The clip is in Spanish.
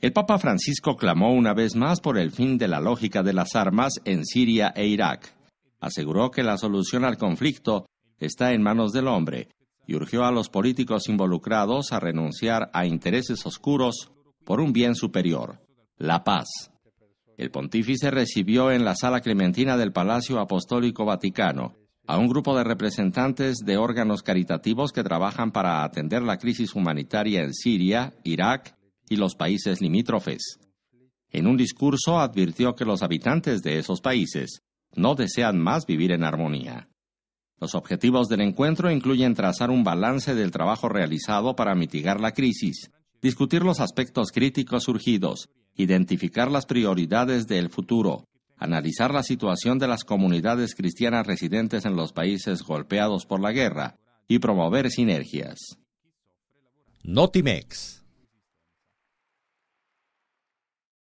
El Papa Francisco clamó una vez más por el fin de la lógica de las armas en Siria e Irak. Aseguró que la solución al conflicto está en manos del hombre y urgió a los políticos involucrados a renunciar a intereses oscuros por un bien superior, la paz. El pontífice recibió en la sala clementina del Palacio Apostólico Vaticano a un grupo de representantes de órganos caritativos que trabajan para atender la crisis humanitaria en Siria, Irak y los países limítrofes. En un discurso advirtió que los habitantes de esos países no desean más vivir en armonía. Los objetivos del encuentro incluyen trazar un balance del trabajo realizado para mitigar la crisis, discutir los aspectos críticos surgidos, identificar las prioridades del futuro, analizar la situación de las comunidades cristianas residentes en los países golpeados por la guerra y promover sinergias. Notimex